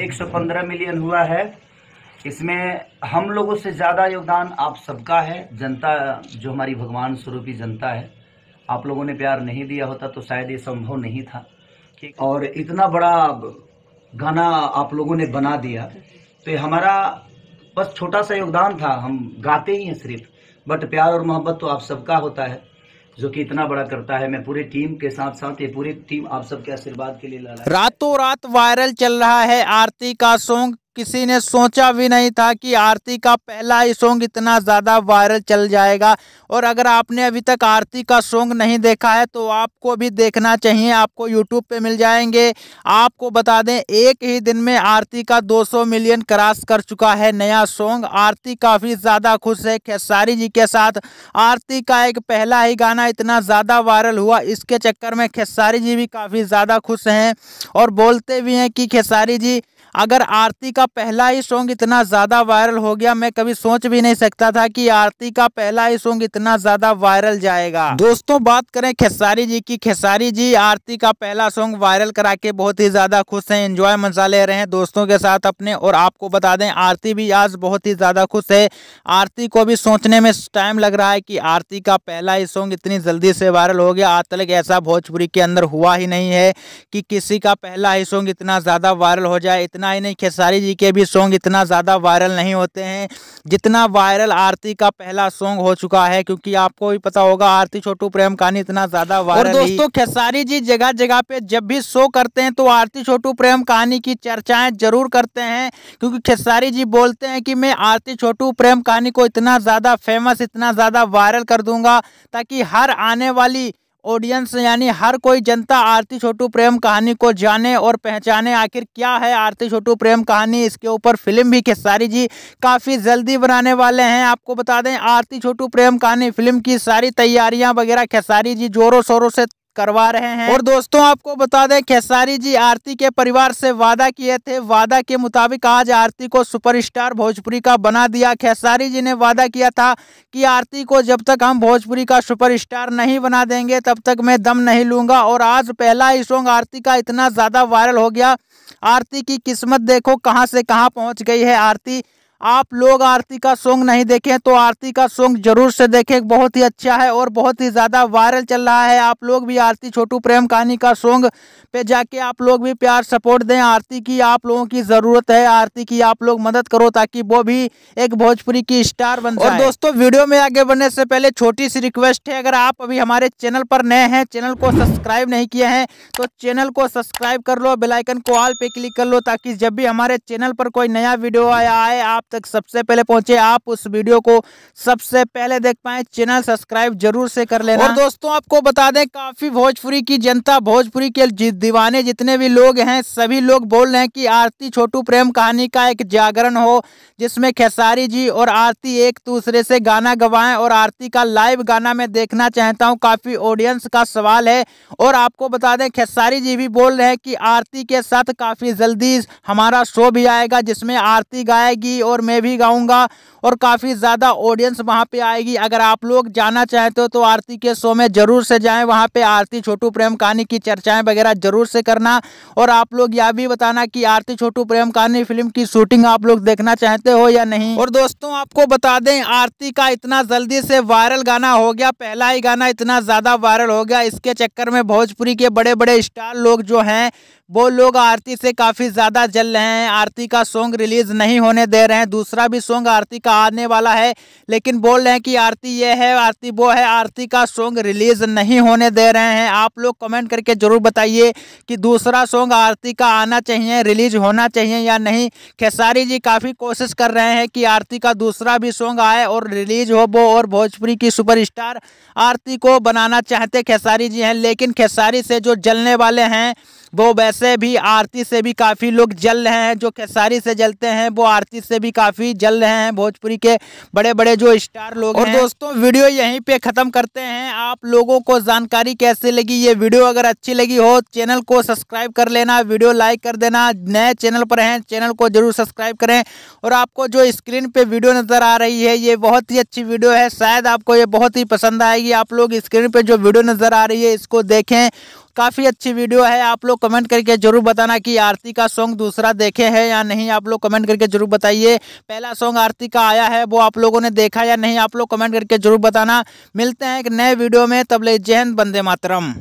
115 million हुआ है इसमें हम लोगों से ज़्यादा योगदान आप सबका है जनता जो हमारी भगवान स्वरूपी जनता है आप लोगों ने प्यार नहीं दिया होता तो शायद ये संभव नहीं था और इतना बड़ा गाना आप लोगों ने बना दिया तो ये हमारा बस छोटा सा योगदान था हम गाते ही हैं सिर्फ बट प्यार और मोहब्बत तो आप सबका होता है जो कि इतना बड़ा करता है मैं पूरी टीम के साथ साथ ये पूरी टीम आप सबके आशीर्वाद के लिए ला रहा रातों रात वायरल चल रहा है आरती का सॉन्ग किसी ने सोचा भी नहीं था कि आरती का पहला ही सॉन्ग इतना ज़्यादा वायरल चल जाएगा और अगर आपने अभी तक आरती का सॉन्ग नहीं देखा है तो आपको भी देखना चाहिए आपको यूट्यूब पे मिल जाएंगे आपको बता दें एक ही दिन में आरती का 200 मिलियन क्रॉस कर चुका है नया सॉन्ग आरती काफ़ी ज़्यादा खुश है खेसारी जी के साथ आरती का एक पहला ही गाना इतना ज़्यादा वायरल हुआ इसके चक्कर में खेसारी जी भी काफ़ी ज़्यादा खुश हैं और बोलते भी हैं कि खेसारी जी अगर आरती का पहला ही सॉन्ग इतना ज़्यादा वायरल हो गया मैं कभी सोच भी नहीं सकता था कि आरती का पहला ही सॉन्ग इतना ज़्यादा वायरल जाएगा दोस्तों बात करें खेसारी जी की खेसारी जी आरती का पहला सॉन्ग वायरल करा के बहुत ही ज़्यादा खुश हैं एंजॉय मजा ले रहे हैं दोस्तों के साथ अपने और आपको बता दें आरती भी आज बहुत ही ज़्यादा खुश है आरती को भी सोचने में टाइम लग रहा है कि आरती का पहला ही सॉन्ग इतनी जल्दी से वायरल हो गया आज तक ऐसा भोजपुरी के अंदर हुआ ही नहीं है कि किसी का पहला ही सॉन्ग इतना ज़्यादा वायरल हो जाए इतना इतना ही नहीं खेसारी जी के भी सॉन्ग इतना ज़्यादा वायरल नहीं होते हैं जितना वायरल आरती का पहला सॉन्ग हो चुका है क्योंकि आपको भी पता होगा आरती छोटू प्रेम कहानी इतना ज़्यादा वायरल और दोस्तों खेसारी जी जगह जगह पर जब भी शो करते हैं तो आरती छोटू प्रेम कहानी की चर्चाएँ जरूर करते हैं क्योंकि खेसारी जी बोलते हैं कि मैं आरती छोटू प्रेम कहानी को इतना ज़्यादा फेमस इतना ज़्यादा वायरल कर दूँगा ताकि हर आने वाली ऑडियंस यानी हर कोई जनता आरती छोटू प्रेम कहानी को जाने और पहचाने आखिर क्या है आरती छोटू प्रेम कहानी इसके ऊपर फिल्म भी खेसारी जी काफ़ी जल्दी बनाने वाले हैं आपको बता दें आरती छोटू प्रेम कहानी फिल्म की सारी तैयारियां वगैरह खेसारी जी जोरों शोरों से करवा रहे हैं और दोस्तों आपको बता दें खेसारी जी आरती के परिवार से वादा किए थे वादा के मुताबिक आज आरती को सुपरस्टार भोजपुरी का बना दिया खेसारी जी ने वादा किया था कि आरती को जब तक हम भोजपुरी का सुपरस्टार नहीं बना देंगे तब तक मैं दम नहीं लूंगा और आज पहला ही सॉन्ग आरती का इतना ज़्यादा वायरल हो गया आरती की किस्मत देखो कहाँ से कहाँ पहुँच गई है आरती आप लोग आरती का सॉन्ग नहीं देखें तो आरती का सॉन्ग जरूर से देखें बहुत ही अच्छा है और बहुत ही ज़्यादा वायरल चल रहा है आप लोग भी आरती छोटू प्रेम कहानी का सॉन्ग पे जाके आप लोग भी प्यार सपोर्ट दें आरती की आप लोगों की ज़रूरत है आरती की आप लोग मदद करो ताकि वो भी एक भोजपुरी की स्टार बन और दोस्तों वीडियो में आगे बढ़ने से पहले छोटी सी रिक्वेस्ट है अगर आप अभी हमारे चैनल पर नए हैं चैनल को सब्सक्राइब नहीं किए हैं तो चैनल को सब्सक्राइब कर लो बेलाइकन को ऑल पे क्लिक कर लो ताकि जब भी हमारे चैनल पर कोई नया वीडियो आया आए आप तक सबसे पहले पहुंचे आप उस वीडियो को सबसे पहले देख पाए चैनल सब्सक्राइब जरूर से कर लेना और दोस्तों आपको बता दें काफी भोजपुरी की जनता भोजपुरी के दीवाने जितने भी लोग हैं सभी लोग बोल रहे हैं कि आरती छोटू प्रेम कहानी का एक जागरण हो जिसमें खेसारी जी और आरती एक दूसरे से गाना गवाएं और आरती का लाइव गाना मैं देखना चाहता हूं काफ़ी ऑडियंस का सवाल है और आपको बता दें खेसारी जी भी बोल रहे हैं कि आरती के साथ काफ़ी जल्दी हमारा शो भी आएगा जिसमें आरती गाएगी और मैं भी गाऊंगा और काफ़ी ज़्यादा ऑडियंस वहाँ पे आएगी अगर आप लोग जाना चाहते हो तो आरती के शो में ज़रूर से जाएं वहाँ पे आरती छोटू प्रेम कहानी की चर्चाएं वगैरह ज़रूर से करना और आप लोग यह भी बताना कि आरती छोटू प्रेम कहानी फिल्म की शूटिंग आप लोग देखना चाहते हो या नहीं और दोस्तों आपको बता दें आरती का इतना जल्दी से वायरल गाना हो गया पहला ही गाना इतना ज़्यादा वायरल हो गया इसके चक्कर में भोजपुरी के बड़े बड़े स्टार लोग जो हैं वो लोग आरती से काफ़ी ज़्यादा जल रहे हैं आरती का सॉन्ग रिलीज़ नहीं होने दे रहे हैं दूसरा भी सॉन्ग आरती का आने वाला है लेकिन बोल रहे हैं कि आरती ये है आरती वो है आरती का सॉन्ग रिलीज़ नहीं होने दे रहे हैं आप लोग कमेंट करके ज़रूर बताइए कि दूसरा सॉन्ग आरती का आना चाहिए रिलीज होना चाहिए या नहीं खेसारी जी काफ़ी कोशिश कर रहे हैं कि आरती का दूसरा भी सॉन्ग आए और रिलीज हो वो और भोजपुरी की सुपर आरती को बनाना चाहते खेसारी जी हैं लेकिन खेसारी से जो जलने वाले हैं वो वैसे भी आरती से भी काफ़ी लोग जल रहे हैं जो खेसारी से जलते हैं वो आरती से भी काफ़ी जल रहे हैं भोजपुरी के बड़े बड़े जो स्टार लोग और दोस्तों वीडियो यहीं पे ख़त्म करते हैं आप लोगों को जानकारी कैसे लगी ये वीडियो अगर अच्छी लगी हो चैनल को सब्सक्राइब कर लेना वीडियो लाइक कर देना नए चैनल पर हैं चैनल को जरूर सब्सक्राइब करें और आपको जो स्क्रीन पर वीडियो नज़र आ रही है ये बहुत ही अच्छी वीडियो है शायद आपको ये बहुत ही पसंद आएगी आप लोग स्क्रीन पर जो वीडियो नज़र आ रही है इसको देखें काफ़ी अच्छी वीडियो है आप लोग कमेंट करके जरूर बताना कि आरती का सॉन्ग दूसरा देखे हैं या नहीं आप लोग कमेंट करके जरूर बताइए पहला सॉन्ग आरती का आया है वो आप लोगों ने देखा या नहीं आप लोग कमेंट करके जरूर बताना मिलते हैं एक नए वीडियो में तबले जैन बंदे मातरम